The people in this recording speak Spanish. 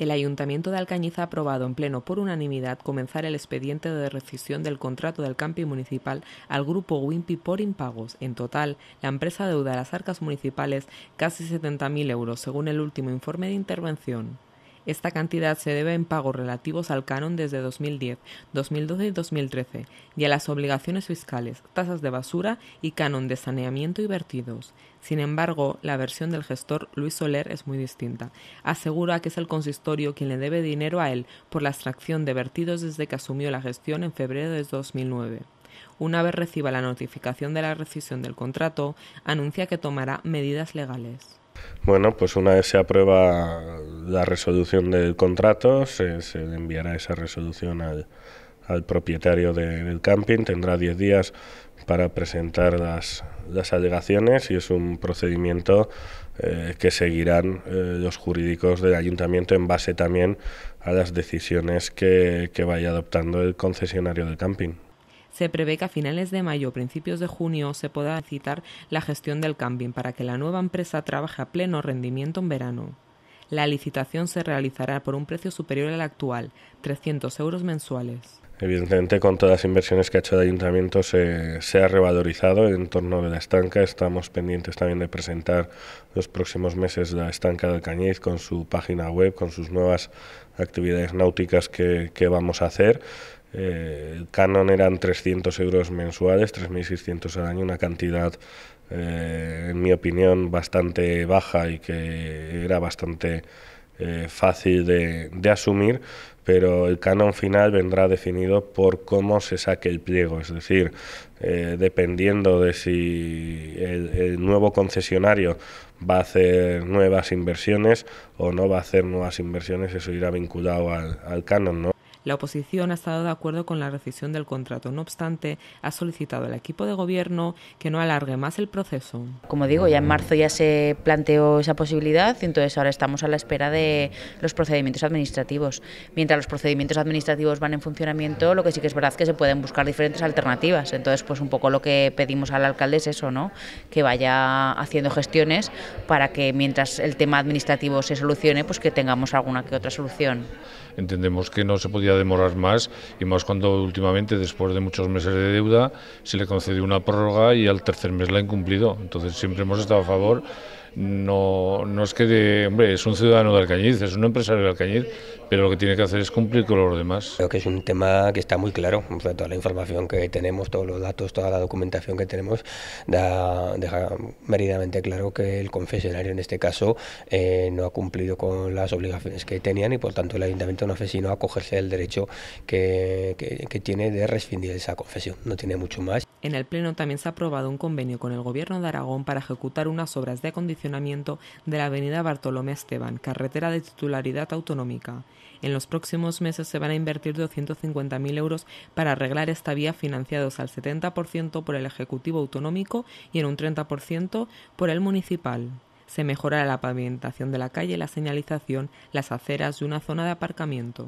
el Ayuntamiento de Alcañiz ha aprobado en pleno por unanimidad comenzar el expediente de rescisión del contrato del Campi municipal al grupo Wimpy por impagos. En total, la empresa deuda a las arcas municipales casi 70.000 euros, según el último informe de intervención. Esta cantidad se debe en pagos relativos al canon desde 2010, 2012 y 2013, y a las obligaciones fiscales, tasas de basura y canon de saneamiento y vertidos. Sin embargo, la versión del gestor Luis Soler es muy distinta. Asegura que es el consistorio quien le debe dinero a él por la extracción de vertidos desde que asumió la gestión en febrero de 2009 una vez reciba la notificación de la rescisión del contrato, anuncia que tomará medidas legales. Bueno, pues una vez se aprueba la resolución del contrato, se, se enviará esa resolución al, propietario del camping, tendrá 10 días para presentar las, las, alegaciones y es un procedimiento eh, que seguirán eh, los jurídicos del ayuntamiento en base también a las decisiones que, que vaya adoptando el concesionario del camping. Se prevé que a finales de mayo o principios de junio se pueda citar la gestión del cambio para que la nueva empresa trabaje a pleno rendimiento en verano. La licitación se realizará por un precio superior al actual, 300 euros mensuales. Evidentemente, con todas las inversiones que ha hecho el ayuntamiento, se, ha revalorizado en torno de la estanca. Estamos pendientes también de presentar los próximos meses la estanca del Cañiz con su página web, con sus nuevas actividades náuticas que, vamos a hacer. el eh, canon eran 300 euros mensuales, 3.600 al año, una cantidad, eh, en mi opinión, bastante baja y que era bastante eh, fácil de, asumir, pero el canon final vendrá definido por cómo se saque el pliego, es decir, eh, dependiendo de si el, nuevo concesionario va a hacer nuevas inversiones o no va a hacer nuevas inversiones, eso irá vinculado al, al canon, ¿no? La oposición ha estado de acuerdo con la rescisión del contrato. No obstante, ha solicitado al equipo de gobierno que no alargue más el proceso. Como digo, ya en marzo ya se planteó esa posibilidad y entonces ahora estamos a la espera de los procedimientos administrativos. Mientras los procedimientos administrativos van en funcionamiento, lo que sí que es verdad es que se pueden buscar diferentes alternativas. Entonces, pues un poco lo que pedimos al alcalde es eso, ¿no? Que vaya haciendo gestiones para que mientras el tema administrativo se solucione, pues que tengamos alguna que otra solución. Entendemos que no se podía demorar más y más cuando últimamente, después de muchos meses de deuda, se le concedió una prórroga y al tercer mes la ha incumplido. Entonces siempre hemos estado a favor no, no es que, hombre, es un ciudadano de Alcañiz, es un empresario de Alcañiz, pero lo que tiene que hacer es cumplir con los demás. Creo que es un tema que está muy claro, toda la información que tenemos, todos los datos, toda la documentación que tenemos, da, deja meridamente claro que el confesionario en este caso eh, no ha cumplido con las obligaciones que tenían y por tanto el ayuntamiento no hace sino acogerse al derecho que, que tiene de rescindir esa confesión, no tiene mucho más. En el Pleno también se ha aprobado un convenio con el Gobierno de Aragón para ejecutar unas obras de acondicionamiento de la avenida Bartolomé Esteban, carretera de titularidad autonómica. En los próximos meses se van a invertir 250.000 euros para arreglar esta vía financiados al 70% por el Ejecutivo Autonómico y en un 30% por el municipal. Se mejorará la pavimentación de la calle, la señalización, las aceras y una zona de aparcamiento.